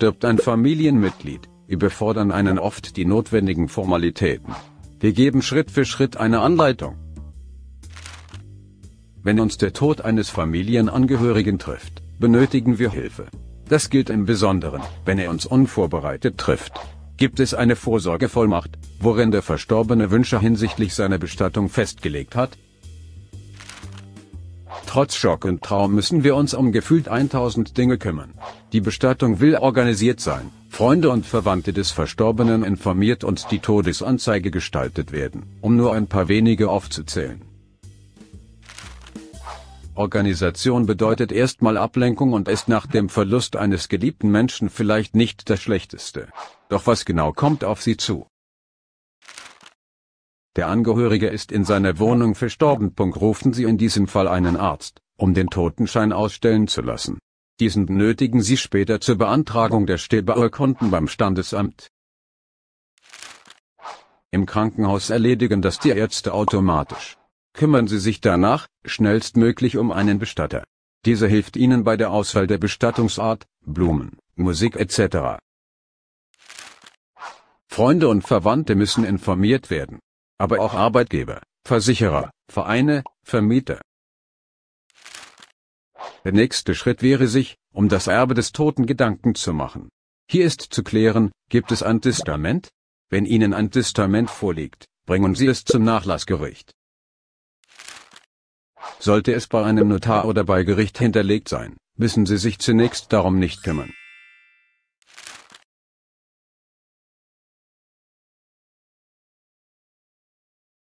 stirbt ein Familienmitglied, überfordern einen oft die notwendigen Formalitäten. Wir geben Schritt für Schritt eine Anleitung. Wenn uns der Tod eines Familienangehörigen trifft, benötigen wir Hilfe. Das gilt im Besonderen, wenn er uns unvorbereitet trifft. Gibt es eine Vorsorgevollmacht, worin der Verstorbene Wünsche hinsichtlich seiner Bestattung festgelegt hat, Trotz Schock und Traum müssen wir uns um gefühlt 1000 Dinge kümmern. Die Bestattung will organisiert sein, Freunde und Verwandte des Verstorbenen informiert und die Todesanzeige gestaltet werden, um nur ein paar wenige aufzuzählen. Organisation bedeutet erstmal Ablenkung und ist nach dem Verlust eines geliebten Menschen vielleicht nicht das Schlechteste. Doch was genau kommt auf sie zu? Der Angehörige ist in seiner Wohnung verstorben. Rufen Sie in diesem Fall einen Arzt, um den Totenschein ausstellen zu lassen. Diesen benötigen Sie später zur Beantragung der Sterbeurkunden beim Standesamt. Im Krankenhaus erledigen das die Ärzte automatisch. Kümmern Sie sich danach schnellstmöglich um einen Bestatter. Dieser hilft Ihnen bei der Auswahl der Bestattungsart, Blumen, Musik etc. Freunde und Verwandte müssen informiert werden aber auch Arbeitgeber, Versicherer, Vereine, Vermieter. Der nächste Schritt wäre sich, um das Erbe des Toten Gedanken zu machen. Hier ist zu klären, gibt es ein Testament? Wenn Ihnen ein Testament vorliegt, bringen Sie es zum Nachlassgericht. Sollte es bei einem Notar oder bei Gericht hinterlegt sein, müssen Sie sich zunächst darum nicht kümmern.